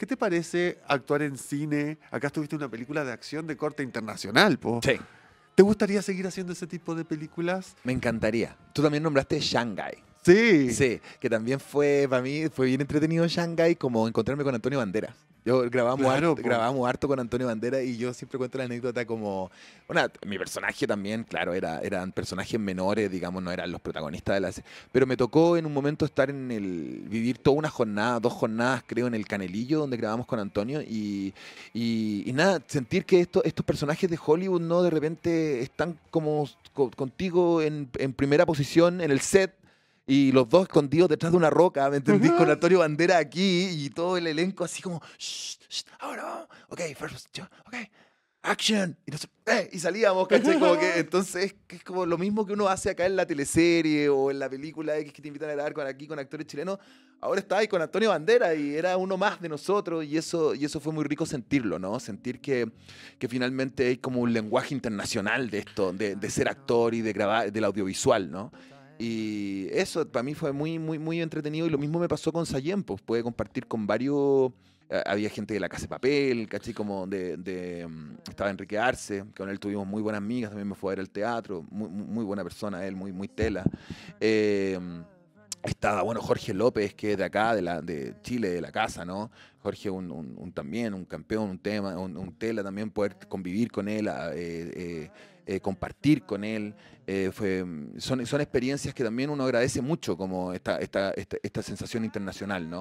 ¿Qué te parece actuar en cine? Acá estuviste una película de acción de corte internacional, po. Sí. ¿Te gustaría seguir haciendo ese tipo de películas? Me encantaría. Tú también nombraste Shanghai. Sí. Sí, que también fue, para mí, fue bien entretenido Shanghai como encontrarme con Antonio Bandera Yo grabamos, harto, grabamos harto con Antonio Bandera y yo siempre cuento la anécdota como, bueno, mi personaje también, claro, era, eran personajes menores, digamos, no eran los protagonistas de la pero me tocó en un momento estar en el, vivir toda una jornada, dos jornadas creo, en el Canelillo, donde grabamos con Antonio y, nada, sentir que esto, estos personajes de Hollywood no de repente están como contigo en, en primera posición en el set y los dos escondidos detrás de una roca, ¿me entendís? Con Antonio Bandera aquí y todo el elenco así como, shh, shh, ahora vamos, ok, first, action. Eh, y, salíamos, ¿cachai? entonces es como lo mismo que uno hace acá en la teleserie o en la película X que te invitan a grabar con aquí con actores chilenos. Ahora está ahí con Antonio Bandera y era uno más de nosotros y eso, y eso fue muy rico sentirlo, ¿no? Sentir que, que finalmente hay como un lenguaje internacional de esto, de, de ser actor y de grabar, del audiovisual, ¿no? Y eso para mí fue muy, muy, muy entretenido. Y lo mismo me pasó con Sayem, pues pude compartir con varios. Eh, había gente de la Casa de Papel, cachí Como de, mm, estaba Enrique Arce, con él tuvimos muy buenas amigas, también me fue a ver al teatro, muy, muy buena persona él, muy, muy tela. Eh, estaba, bueno, Jorge López, que es de acá, de, la, de Chile, de la casa, ¿no? Jorge, un, también, un campeón, un tema, un, tela también, poder convivir con él, eh, eh, eh, compartir con él. fue, mm, son, son experiencias que también uno agradece mucho, como esta sensación internacional, ¿no?